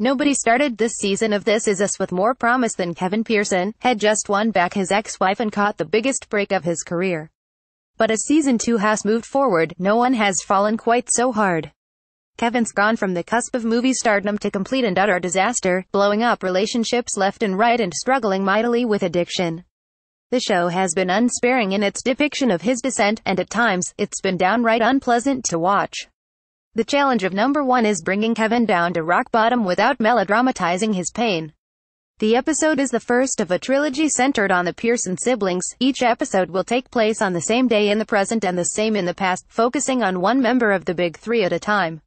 Nobody started this season of This Is Us with more promise than Kevin Pearson, had just won back his ex-wife and caught the biggest break of his career. But as season 2 has moved forward, no one has fallen quite so hard. Kevin's gone from the cusp of movie stardom to complete and utter disaster, blowing up relationships left and right and struggling mightily with addiction. The show has been unsparing in its depiction of his descent, and at times, it's been downright unpleasant to watch. The challenge of number one is bringing Kevin down to rock bottom without melodramatizing his pain. The episode is the first of a trilogy centered on the Pearson siblings. Each episode will take place on the same day in the present and the same in the past, focusing on one member of the big three at a time.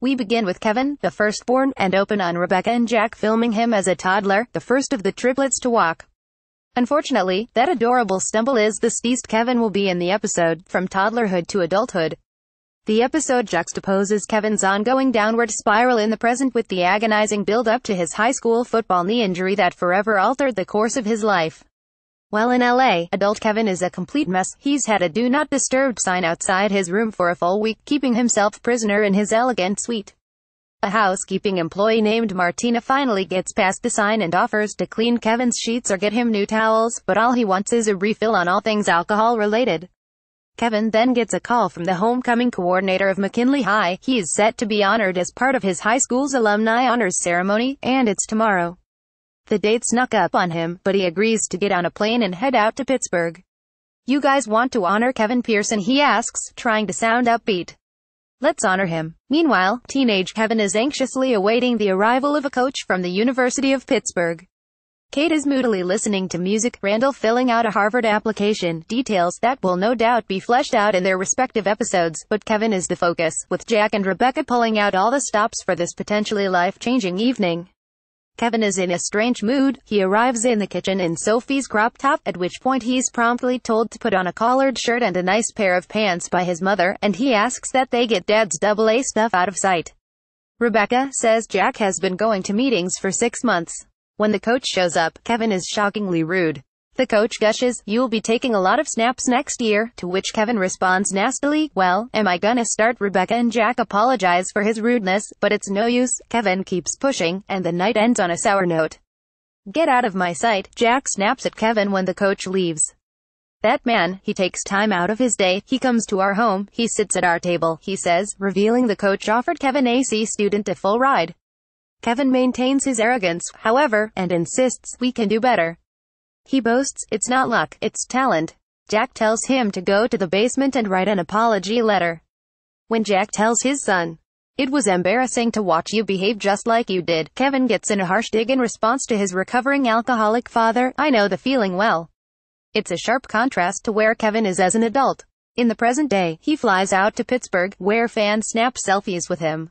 We begin with Kevin, the firstborn, and open on Rebecca and Jack filming him as a toddler, the first of the triplets to walk. Unfortunately, that adorable stumble is the steest Kevin will be in the episode, from toddlerhood to adulthood. The episode juxtaposes Kevin's ongoing downward spiral in the present with the agonizing build-up to his high school football knee injury that forever altered the course of his life. While in LA, adult Kevin is a complete mess. He's had a do not disturb sign outside his room for a full week, keeping himself prisoner in his elegant suite. A housekeeping employee named Martina finally gets past the sign and offers to clean Kevin's sheets or get him new towels, but all he wants is a refill on all things alcohol related. Kevin then gets a call from the homecoming coordinator of McKinley High. He is set to be honored as part of his high school's alumni honors ceremony, and it's tomorrow. The date snuck up on him, but he agrees to get on a plane and head out to Pittsburgh. You guys want to honor Kevin Pearson? He asks, trying to sound upbeat. Let's honor him. Meanwhile, teenage Kevin is anxiously awaiting the arrival of a coach from the University of Pittsburgh. Kate is moodily listening to music, Randall filling out a Harvard application, details that will no doubt be fleshed out in their respective episodes, but Kevin is the focus, with Jack and Rebecca pulling out all the stops for this potentially life-changing evening. Kevin is in a strange mood, he arrives in the kitchen in Sophie's crop top, at which point he's promptly told to put on a collared shirt and a nice pair of pants by his mother, and he asks that they get dad's double A stuff out of sight. Rebecca says Jack has been going to meetings for six months. When the coach shows up, Kevin is shockingly rude. The coach gushes, You'll be taking a lot of snaps next year, to which Kevin responds nastily, Well, am I gonna start? Rebecca and Jack apologize for his rudeness, but it's no use. Kevin keeps pushing, and the night ends on a sour note. Get out of my sight, Jack snaps at Kevin when the coach leaves. That man, he takes time out of his day, he comes to our home, he sits at our table, he says, revealing the coach offered Kevin AC student a full ride. Kevin maintains his arrogance, however, and insists, we can do better. He boasts, it's not luck, it's talent. Jack tells him to go to the basement and write an apology letter. When Jack tells his son, it was embarrassing to watch you behave just like you did, Kevin gets in a harsh dig in response to his recovering alcoholic father, I know the feeling well. It's a sharp contrast to where Kevin is as an adult. In the present day, he flies out to Pittsburgh, where fans snap selfies with him.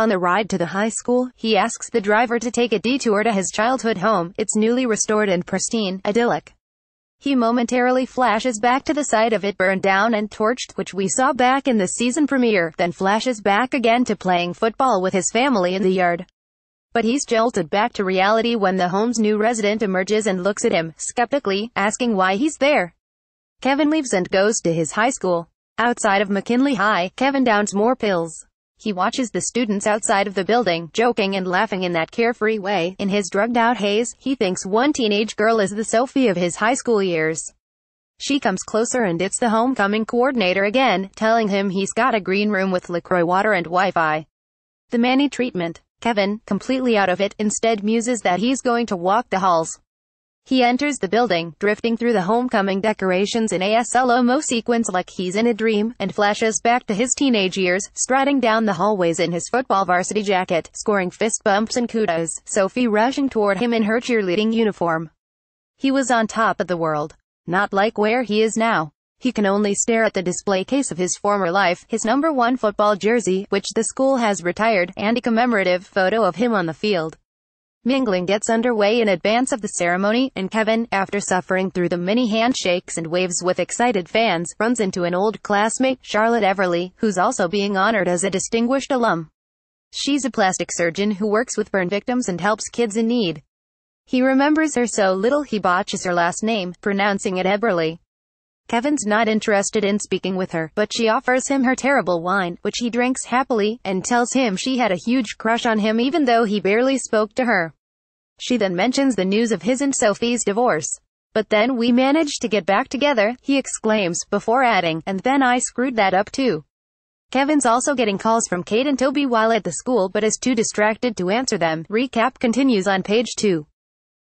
On the ride to the high school, he asks the driver to take a detour to his childhood home, its newly restored and pristine, idyllic. He momentarily flashes back to the site of it burned down and torched, which we saw back in the season premiere, then flashes back again to playing football with his family in the yard. But he's jolted back to reality when the home's new resident emerges and looks at him, skeptically, asking why he's there. Kevin leaves and goes to his high school. Outside of McKinley High, Kevin downs more pills. He watches the students outside of the building, joking and laughing in that carefree way. In his drugged-out haze, he thinks one teenage girl is the Sophie of his high school years. She comes closer and it's the homecoming coordinator again, telling him he's got a green room with LaCroix water and Wi-Fi. The Manny treatment. Kevin, completely out of it, instead muses that he's going to walk the halls. He enters the building, drifting through the homecoming decorations in a slow-mo sequence like he's in a dream, and flashes back to his teenage years, striding down the hallways in his football varsity jacket, scoring fist bumps and kudos, Sophie rushing toward him in her cheerleading uniform. He was on top of the world. Not like where he is now. He can only stare at the display case of his former life, his number one football jersey, which the school has retired, and a commemorative photo of him on the field. Mingling gets underway in advance of the ceremony, and Kevin, after suffering through the many handshakes and waves with excited fans, runs into an old classmate, Charlotte Everly, who's also being honored as a distinguished alum. She's a plastic surgeon who works with burn victims and helps kids in need. He remembers her so little he botches her last name, pronouncing it Eberly. Kevin's not interested in speaking with her, but she offers him her terrible wine, which he drinks happily, and tells him she had a huge crush on him even though he barely spoke to her. She then mentions the news of his and Sophie's divorce. But then we managed to get back together, he exclaims, before adding, and then I screwed that up too. Kevin's also getting calls from Kate and Toby while at the school but is too distracted to answer them. Recap continues on page 2.